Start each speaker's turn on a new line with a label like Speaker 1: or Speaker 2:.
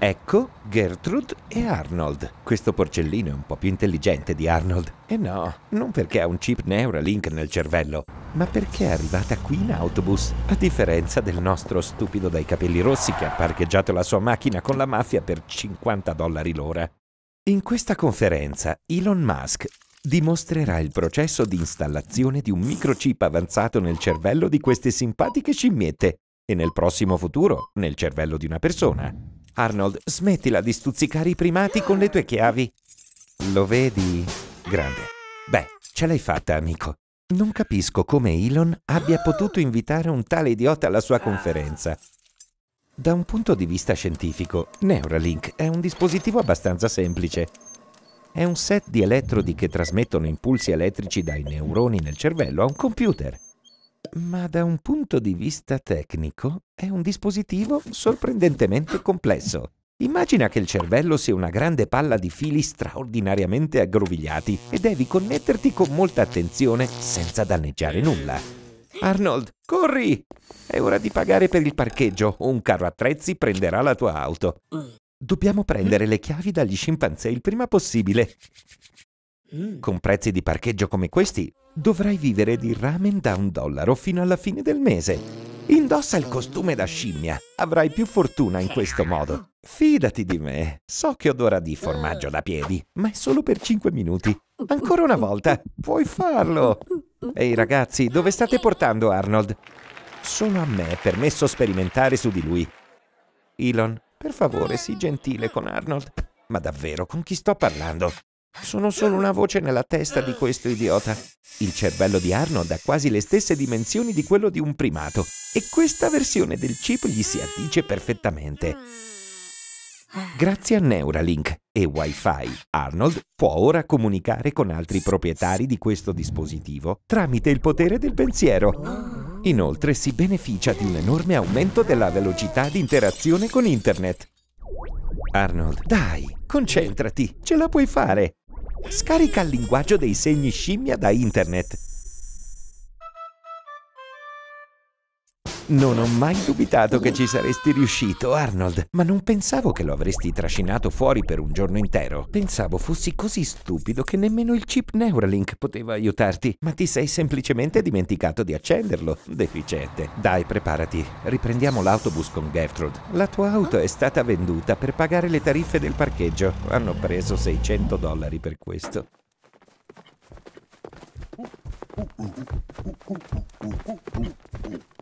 Speaker 1: Ecco Gertrude e Arnold. Questo porcellino è un po' più intelligente di Arnold. E eh no, non perché ha un chip Neuralink nel cervello, ma perché è arrivata qui in autobus, a differenza del nostro stupido dai capelli rossi che ha parcheggiato la sua macchina con la mafia per 50 dollari l'ora. In questa conferenza Elon Musk dimostrerà il processo di installazione di un microchip avanzato nel cervello di queste simpatiche scimmiette e nel prossimo futuro nel cervello di una persona. Arnold, smettila di stuzzicare i primati con le tue chiavi. Lo vedi? Grande. Beh, ce l'hai fatta, amico. Non capisco come Elon abbia potuto invitare un tale idiota alla sua conferenza. Da un punto di vista scientifico, Neuralink è un dispositivo abbastanza semplice. È un set di elettrodi che trasmettono impulsi elettrici dai neuroni nel cervello a un computer ma da un punto di vista tecnico è un dispositivo sorprendentemente complesso. Immagina che il cervello sia una grande palla di fili straordinariamente aggrovigliati e devi connetterti con molta attenzione senza danneggiare nulla. Arnold, corri! È ora di pagare per il parcheggio o un carro attrezzi prenderà la tua auto. Mm. Dobbiamo prendere le chiavi dagli scimpanzé il prima possibile. Mm. Con prezzi di parcheggio come questi, dovrai vivere di ramen da un dollaro fino alla fine del mese. Indossa il costume da scimmia, avrai più fortuna in questo modo. Fidati di me, so che odora di formaggio da piedi, ma è solo per 5 minuti. Ancora una volta, puoi farlo! Ehi ragazzi, dove state portando Arnold? Solo a me è permesso sperimentare su di lui. Elon, per favore, sii gentile con Arnold. Ma davvero, con chi sto parlando? Sono solo una voce nella testa di questo idiota. Il cervello di Arnold ha quasi le stesse dimensioni di quello di un primato e questa versione del chip gli si addice perfettamente. Grazie a Neuralink e Wi-Fi, Arnold può ora comunicare con altri proprietari di questo dispositivo tramite il potere del pensiero. Inoltre si beneficia di un enorme aumento della velocità di interazione con Internet. Arnold, dai, concentrati, ce la puoi fare! Scarica il linguaggio dei segni scimmia da internet Non ho mai dubitato che ci saresti riuscito, Arnold, ma non pensavo che lo avresti trascinato fuori per un giorno intero. Pensavo fossi così stupido che nemmeno il chip Neuralink poteva aiutarti, ma ti sei semplicemente dimenticato di accenderlo. Deficiente. Dai, preparati. Riprendiamo l'autobus con Gertrude. La tua auto è stata venduta per pagare le tariffe del parcheggio. Hanno preso 600 dollari per questo. Uh, uh, uh,